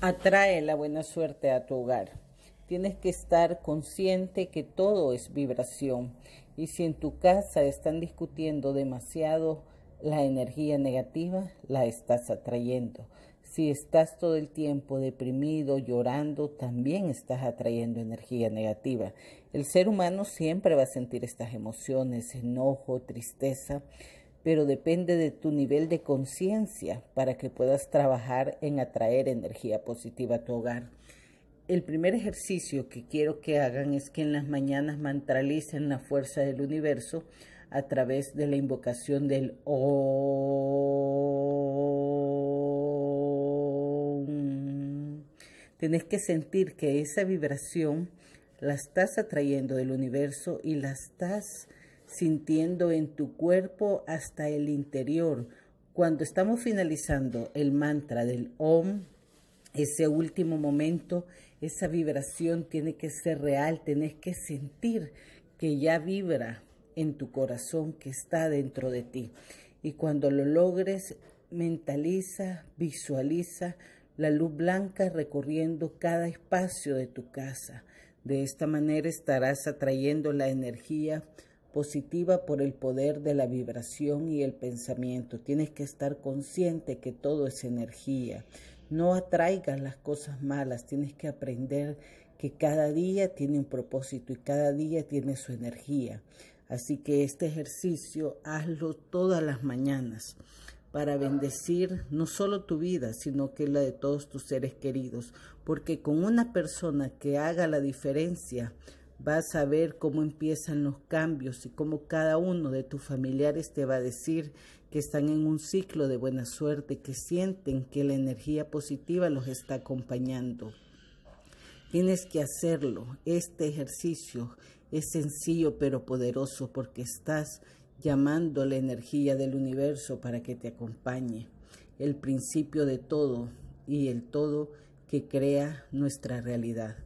atrae la buena suerte a tu hogar. Tienes que estar consciente que todo es vibración y si en tu casa están discutiendo demasiado la energía negativa, la estás atrayendo. Si estás todo el tiempo deprimido, llorando, también estás atrayendo energía negativa. El ser humano siempre va a sentir estas emociones, enojo, tristeza, pero depende de tu nivel de conciencia para que puedas trabajar en atraer energía positiva a tu hogar. El primer ejercicio que quiero que hagan es que en las mañanas mantralicen la fuerza del universo a través de la invocación del OM. Tienes que sentir que esa vibración la estás atrayendo del universo y la estás sintiendo en tu cuerpo hasta el interior. Cuando estamos finalizando el mantra del OM, ese último momento, esa vibración tiene que ser real, tenés que sentir que ya vibra en tu corazón que está dentro de ti. Y cuando lo logres, mentaliza, visualiza la luz blanca recorriendo cada espacio de tu casa. De esta manera estarás atrayendo la energía por el poder de la vibración y el pensamiento. Tienes que estar consciente que todo es energía. No atraigas las cosas malas, tienes que aprender que cada día tiene un propósito y cada día tiene su energía. Así que este ejercicio hazlo todas las mañanas para bendecir no solo tu vida, sino que la de todos tus seres queridos, porque con una persona que haga la diferencia, vas a ver cómo empiezan los cambios y cómo cada uno de tus familiares te va a decir que están en un ciclo de buena suerte, que sienten que la energía positiva los está acompañando. Tienes que hacerlo. Este ejercicio es sencillo pero poderoso porque estás llamando la energía del universo para que te acompañe. El principio de todo y el todo que crea nuestra realidad.